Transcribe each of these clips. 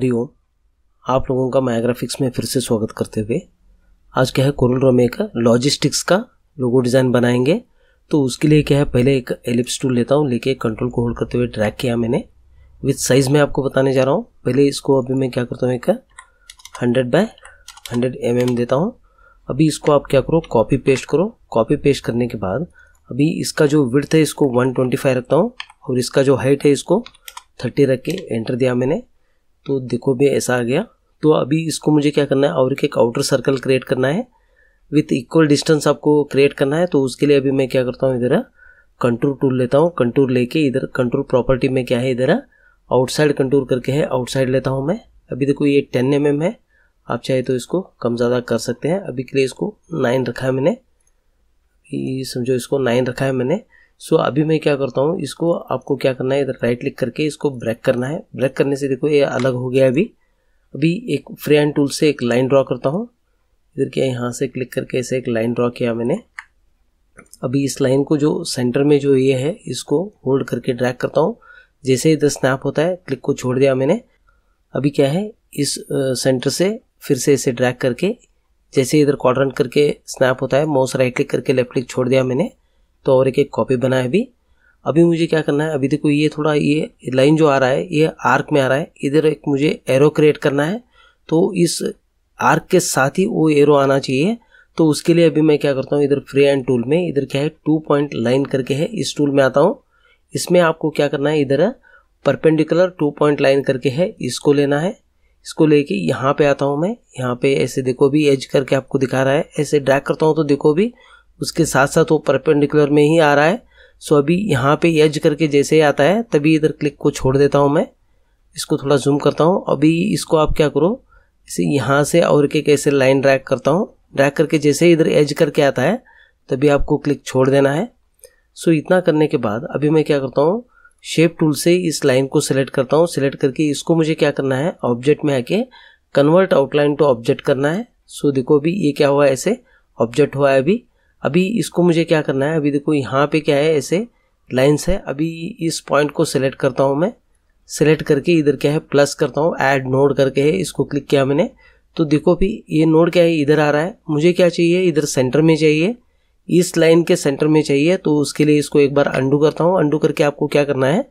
हरी ओम आप लोगों का मायाग्राफिक्स में फिर से स्वागत करते हुए आज क्या है कोरल रोमे का लॉजिस्टिक्स का लोगो डिज़ाइन बनाएंगे तो उसके लिए क्या है पहले एक एलिप्स टूल लेता हूँ लेके कंट्रोल को होल्ड करते हुए ड्रैग किया मैंने विथ साइज़ में आपको बताने जा रहा हूँ पहले इसको अभी मैं क्या करता हूँ एक हंड्रेड बाय हंड्रेड एम देता हूँ अभी इसको आप क्या करो कॉपी पेस्ट करो कॉपी पेस्ट करने के बाद अभी इसका जो विर्थ है इसको फाइव रखता हूँ और इसका जो हाइट है इसको थर्टी रख के एंटर दिया मैंने तो देखो भी ऐसा आ गया तो अभी इसको मुझे क्या करना है और एक आउटर सर्कल क्रिएट करना है विथ इक्वल डिस्टेंस आपको क्रिएट करना है तो उसके लिए अभी मैं क्या करता हूँ इधर कंट्रोल टूल लेता हूँ कंट्रोल लेके इधर कंट्रोल प्रॉपर्टी में क्या है इधर आउटसाइड कंट्रोल करके है आउटसाइड लेता हूँ मैं अभी देखो ये टेन एम mm है आप चाहे तो इसको कम ज़्यादा कर सकते हैं अभी के लिए इसको नाइन रखा है मैंने समझो इसको नाइन रखा है मैंने सो so, अभी मैं क्या करता हूँ इसको आपको क्या करना है इधर राइट क्लिक करके इसको ब्रेक करना है ब्रेक करने से देखो ये अलग हो गया अभी अभी एक फ्री हैंड टूल से एक लाइन ड्रॉ करता हूँ इधर क्या यहाँ से क्लिक करके ऐसे एक लाइन ड्रॉ किया मैंने अभी इस लाइन को जो सेंटर में जो ये है इसको होल्ड करके ड्रैक करता हूँ जैसे इधर स्नैप होता है क्लिक को छोड़ दिया मैंने अभी क्या है इस सेंटर से फिर से इसे ड्रैक करके जैसे इधर कॉर्डर करके स्नैप होता है माउस राइट क्लिक करके लेफ्ट क्लिक छोड़ दिया मैंने तो और एक एक कॉपी बना है अभी अभी मुझे क्या करना है अभी देखो ये थोड़ा ये लाइन जो आ रहा है ये आर्क में आ रहा है इधर एक मुझे एरो क्रिएट करना है तो इस आर्क के साथ ही वो एरो आना चाहिए तो उसके लिए अभी मैं क्या करता हूँ इधर फ्री एंड टूल में इधर क्या है टू पॉइंट लाइन करके है इस टूल में आता हूँ इसमें आपको क्या करना है इधर परपेंडिकुलर टू पॉइंट लाइन करके है इसको लेना है इसको लेके यहाँ पे आता हूँ मैं यहाँ पे ऐसे देखो भी एज करके आपको दिखा रहा है ऐसे ड्रैग करता हूँ तो देखो भी उसके साथ साथ वो परपेंडिकुलर में ही आ रहा है सो अभी यहाँ पे एज करके जैसे ही आता है तभी इधर क्लिक को छोड़ देता हूँ मैं इसको थोड़ा जूम करता हूँ अभी इसको आप क्या करो इसे यहाँ से और के कैसे लाइन ड्रैग करता हूँ ड्रैग करके जैसे ही इधर एज करके आता है तभी आपको क्लिक छोड़ देना है सो इतना करने के बाद अभी मैं क्या करता हूँ शेप टूल से इस लाइन को सिलेक्ट करता हूँ सिलेक्ट करके इसको मुझे क्या करना है ऑब्जेक्ट में आके कन्वर्ट आउटलाइन टू ऑब्जेक्ट करना है सो देखो अभी ये क्या हुआ ऐसे ऑब्जेक्ट हुआ है अभी अभी इसको मुझे क्या करना है अभी देखो यहाँ पे क्या है ऐसे लाइन्स है अभी इस पॉइंट को सिलेक्ट करता हूँ मैं सिलेक्ट करके इधर क्या है प्लस करता हूँ ऐड नोड करके है इसको क्लिक किया मैंने तो देखो अभी ये नोड क्या है इधर आ रहा है मुझे क्या चाहिए इधर सेंटर में चाहिए इस लाइन के सेंटर में चाहिए तो उसके लिए इसको एक बार अंडू करता हूँ अंडू करके आपको क्या करना है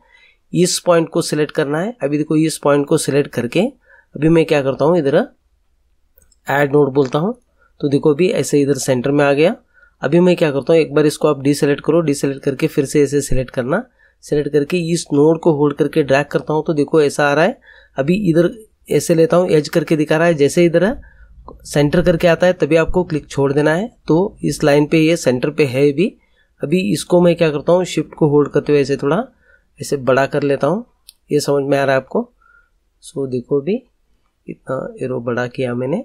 इस पॉइंट को सिलेक्ट करना है अभी देखो इस पॉइंट को सिलेक्ट करके अभी मैं क्या करता हूँ इधर ऐड नोड बोलता हूँ तो देखो अभी ऐसे इधर सेंटर में आ गया अभी मैं क्या करता हूँ एक बार इसको आप डीसेलेक्ट करो डिसलेक्ट करके फिर से इसे सेलेक्ट करना सेलेक्ट करके इस नोड को होल्ड करके ड्रैग करता हूँ तो देखो ऐसा आ रहा है अभी इधर ऐसे लेता हूँ एज करके दिखा रहा है जैसे इधर सेंटर करके आता है तभी आपको क्लिक छोड़ देना है तो इस लाइन पे ये सेंटर पे है भी अभी इसको मैं क्या करता हूँ शिफ्ट को होल्ड करते हुए ऐसे थोड़ा ऐसे बड़ा कर लेता हूँ ये समझ में आ रहा है आपको सो देखो अभी इतना एरो बड़ा किया मैंने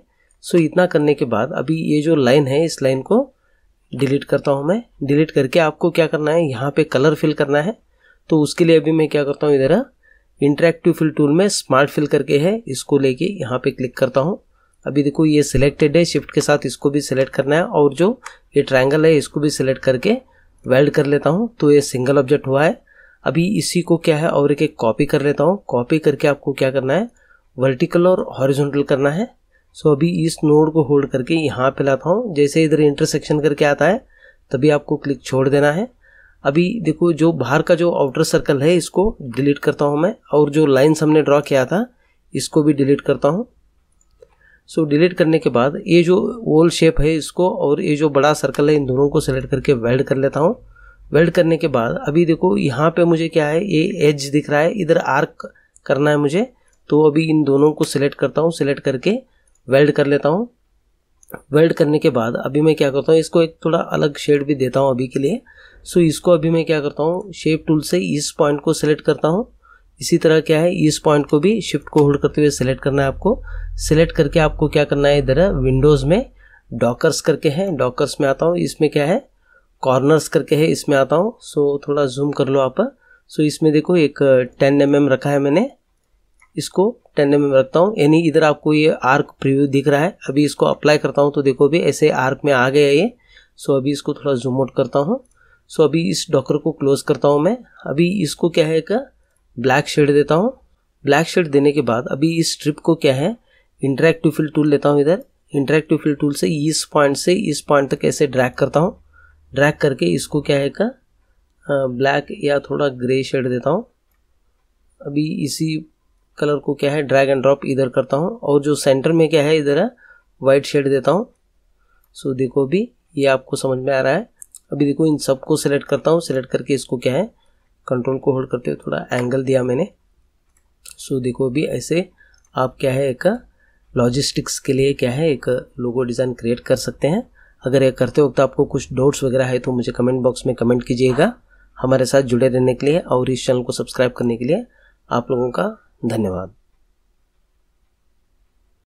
सो इतना करने के बाद अभी ये जो लाइन है इस लाइन को डिलीट करता हूँ मैं डिलीट करके आपको क्या करना है यहाँ पे कलर फिल करना है तो उसके लिए अभी मैं क्या करता हूँ इधर इंटरेक्टिव फिल टूल में स्मार्ट फिल करके है इसको लेके यहाँ पे क्लिक करता हूँ अभी देखो ये सिलेक्टेड है शिफ्ट के साथ इसको भी सिलेक्ट करना है और जो ये ट्राइंगल है इसको भी सिलेक्ट करके वेल्ड कर लेता हूँ तो ये सिंगल ऑब्जेक्ट हुआ है अभी इसी को क्या है और एक एक कॉपी कर लेता हूँ कॉपी करके आपको क्या करना है वर्टिकल और हॉरिजोंटल करना है सो अभी इस नोड को होल्ड करके यहाँ पे लाता हूँ जैसे इधर इंटरसेक्शन करके आता है तभी आपको क्लिक छोड़ देना है अभी देखो जो बाहर का जो आउटर सर्कल है इसको डिलीट करता हूँ मैं और जो लाइन्स हमने ड्रॉ किया था इसको भी डिलीट करता हूँ सो so, डिलीट करने के बाद ये जो ओल शेप है इसको और ये जो बड़ा सर्कल है इन दोनों को सेलेक्ट करके वेल्ड कर लेता हूँ वेल्ड करने के बाद अभी देखो यहाँ पे मुझे क्या है ये एज दिख रहा है इधर आर्क करना है मुझे तो अभी इन दोनों को सिलेक्ट करता हूँ सिलेक्ट करके वेल्ड कर लेता हूँ वेल्ड करने के बाद अभी मैं क्या करता हूँ इसको एक थोड़ा अलग शेड भी देता हूँ अभी के लिए सो इसको अभी मैं क्या करता हूँ शेप टूल से इस पॉइंट को सिलेक्ट करता हूँ इसी तरह क्या है इस पॉइंट को भी शिफ्ट को होल्ड करते हुए सिलेक्ट करना है आपको सिलेक्ट करके आपको क्या करना है इधर विंडोज़ में डॉकर्स करके है डॉकर्स में आता हूँ इसमें क्या है कॉर्नर्स करके है इसमें आता हूँ सो थोड़ा जूम कर लो आप सो इसमें देखो एक टेन एम रखा है मैंने इसको टेन में रखता हूँ यानी इधर आपको ये आर्क प्रीव्यू दिख रहा है अभी इसको अप्लाई करता हूँ तो देखो भी ऐसे आर्क में आ गया ये सो अभी इसको थोड़ा जूम आउट करता हूँ सो अभी इस डॉकर को क्लोज करता हूँ मैं अभी इसको क्या है का ब्लैक शेड देता हूँ ब्लैक शेड देने के बाद अभी इस स्ट्रिप को क्या है इंटरेक्टिव फिल टूल लेता हूँ इधर इंटरेक्टिव फिल टूल से इस पॉइंट से इस पॉइंट तक ऐसे ड्रैग करता हूँ ड्रैग करके इसको क्या है का ब्लैक या थोड़ा ग्रे शेड देता हूँ अभी इसी कलर को क्या है ड्रैग एंड ड्रॉप इधर करता हूँ और जो सेंटर में क्या है इधर वाइट शेड देता हूँ सो देखो अभी ये आपको समझ में आ रहा है अभी देखो इन सबको सेलेक्ट करता हूँ सिलेक्ट करके इसको क्या है कंट्रोल को होल्ड करते हुए थोड़ा एंगल दिया मैंने सो देखो अभी ऐसे आप क्या है एक लॉजिस्टिक्स के लिए क्या है एक लोगो डिज़ाइन क्रिएट कर सकते हैं अगर ये करते वक्त आपको कुछ डाउट्स वगैरह है तो मुझे कमेंट बॉक्स में कमेंट कीजिएगा हमारे साथ जुड़े रहने के लिए और इस चैनल को सब्सक्राइब करने के लिए आप लोगों का धन्यवाद